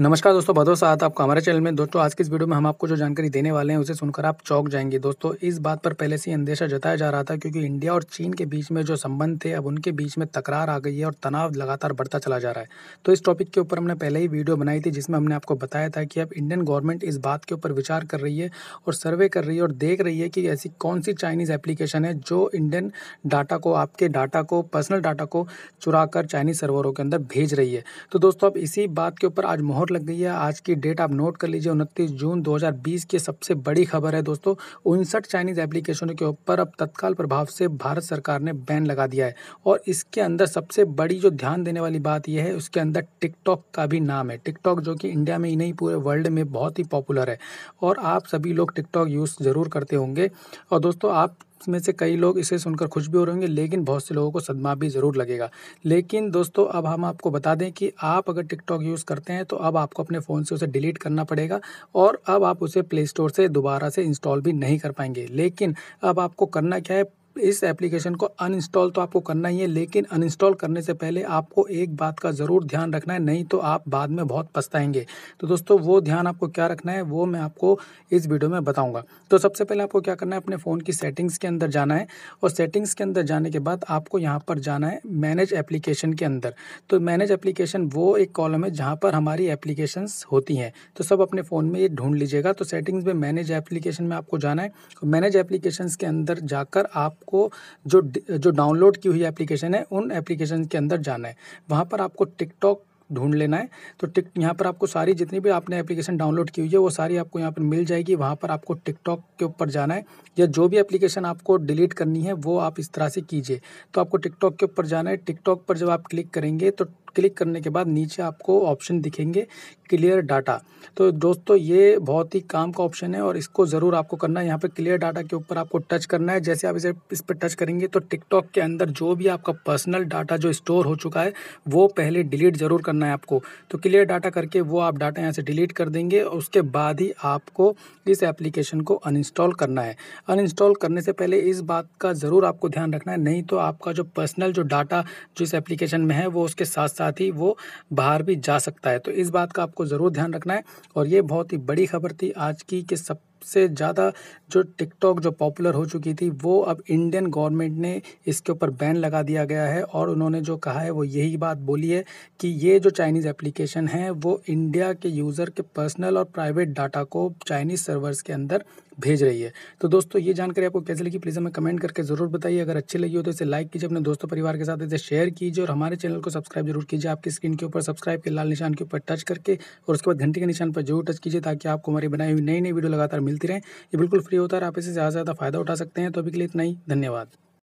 नमस्कार दोस्तों भदो साथ आपका हमारे चैनल में दोस्तों आज की इस वीडियो में हम आपको जो जानकारी देने वाले हैं उसे सुनकर आप चौक जाएंगे दोस्तों इस बात पर पहले से अंदेशा जताया जा रहा था क्योंकि इंडिया और चीन के बीच में जो संबंध थे अब उनके बीच में तकरार आ गई है और तनाव लगातार बढ़ता चला जा रहा है तो इस टॉपिक के ऊपर हमने पहले ही वीडियो बनाई थी जिसमें हमने आपको बताया था कि अब इंडियन गवर्नमेंट इस बात के ऊपर विचार कर रही है और सर्वे कर रही है और देख रही है कि ऐसी कौन सी चाइनीज़ एप्लीकेशन है जो इंडियन डाटा को आपके डाटा को पर्सनल डाटा को चुरा चाइनीज़ सर्वरों के अंदर भेज रही है तो दोस्तों अब इसी बात के ऊपर आज मोहर चोट लग गई है आज की डेट आप नोट कर लीजिए उनतीस जून 2020 की सबसे बड़ी खबर है दोस्तों उनसठ चाइनीज एप्लीकेशनों के ऊपर अब तत्काल प्रभाव से भारत सरकार ने बैन लगा दिया है और इसके अंदर सबसे बड़ी जो ध्यान देने वाली बात यह है उसके अंदर टिकटॉक का भी नाम है टिकटॉक जो कि इंडिया में ही नहीं पूरे वर्ल्ड में बहुत ही पॉपुलर है और आप सभी लोग टिकटॉक यूज़ ज़रूर करते होंगे और दोस्तों आप में से कई लोग इसे सुनकर खुश भी हो रहे होंगे लेकिन बहुत से लोगों को सदमा भी ज़रूर लगेगा लेकिन दोस्तों अब हम आपको बता दें कि आप अगर टिकटॉक यूज़ करते हैं तो अब आपको अपने फ़ोन से उसे डिलीट करना पड़ेगा और अब आप उसे प्ले स्टोर से दोबारा से इंस्टॉल भी नहीं कर पाएंगे लेकिन अब आपको करना क्या है इस एप्लीकेशन को अनइंस्टॉल तो आपको करना ही है लेकिन अनइंस्टॉल करने से पहले आपको एक बात का ज़रूर ध्यान रखना है नहीं तो आप बाद में बहुत पछताएंगे तो दोस्तों वो ध्यान आपको क्या रखना है वो मैं आपको इस वीडियो में बताऊँगा तो सबसे पहले आपको क्या करना है अपने फ़ोन की सेटिंग्स के अंदर जाना है और सेटिंग्स के अंदर जाने के बाद आपको यहाँ पर जाना है मैनेज एप्लीकेशन के अंदर तो मैनेज एप्लीकेशन वो एक कॉलम है जहाँ पर हमारी एप्लीकेशन होती हैं तो सब अपने फ़ोन में ये ढूंढ लीजिएगा तो सेटिंग्स में मैनेज एप्लीकेशन में आपको जाना है मैनेज एप्लीकेशन के अंदर जाकर आप आपको जो जो डाउनलोड की हुई एप्लीकेशन है उन एप्लीकेशन के अंदर जाना है वहाँ पर आपको टिकटॉक ढूंढ लेना है तो टिक यहाँ पर आपको सारी जितनी भी आपने एप्लीकेशन डाउनलोड की हुई है वो सारी आपको यहाँ पर मिल जाएगी वहाँ पर आपको टिकटॉक के ऊपर जाना है या जो भी एप्लीकेशन आपको डिलीट करनी है वो आप इस तरह से कीजिए तो आपको टिकटॉक के ऊपर जाना है टिकटॉक पर जब आप क्लिक करेंगे तो क्लिक करने के बाद नीचे आपको ऑप्शन दिखेंगे क्लियर डाटा तो दोस्तों ये बहुत ही काम का ऑप्शन है और इसको ज़रूर आपको करना है यहाँ पे क्लियर डाटा के ऊपर आपको टच करना है जैसे आप इसे इस पर टच करेंगे तो टिकटॉक के अंदर जो भी आपका पर्सनल डाटा जो स्टोर हो चुका है वो पहले डिलीट ज़रूर करना है आपको तो क्लियर डाटा करके वो आप डाटा यहाँ से डिलीट कर देंगे और उसके बाद ही आपको इस एप्लीकेशन को अनइंस्टॉल करना है अनइंस्टॉल करने से पहले इस बात का ज़रूर आपको ध्यान रखना है नहीं तो आपका जो पर्सनल जो डाटा जो इस एप्लीकेशन में है वो उसके साथ साथ ही वो बाहर भी जा सकता है तो इस बात का आपको ज़रूर ध्यान रखना है और ये बहुत ही बड़ी खबर थी आज की कि सब सबसे ज़्यादा जो टिकटॉक जो पॉपुलर हो चुकी थी वो अब इंडियन गवर्नमेंट ने इसके ऊपर बैन लगा दिया गया है और उन्होंने जो कहा है वो यही बात बोली है कि ये जो चाइनीज़ एप्लीकेशन है वो इंडिया के यूज़र के पर्सनल और प्राइवेट डाटा को चाइनीज़ सर्वर्स के अंदर भेज रही है तो दोस्तों ये जानकारी आपको कैसे लगी प्लीज़ हमें कमेंट करके ज़रूर बताइए अगर अच्छी लगी हो तो इसे लाइक कीजिए अपने दोस्तों परिवार के साथ इसे शेयर कीजिए और हमारे चैनल को सब्सक्राइब जरूर कीजिए आपकी स्क्रीन के ऊपर सब्सक्राइब के लाल निशान के ऊपर टच करके और उसके बाद घंटे के निशान पर जरूर टच कीजिए ताकि आपको हमारी बनाई हुई नई नई वीडियो लगातार मिलती रहे ये बिल्कुल फ्री होता है आप इसे ज़्यादा से ज़्यादा फ़ायदा उठा सकते हैं तो अभी के लिए इतना ही धन्यवाद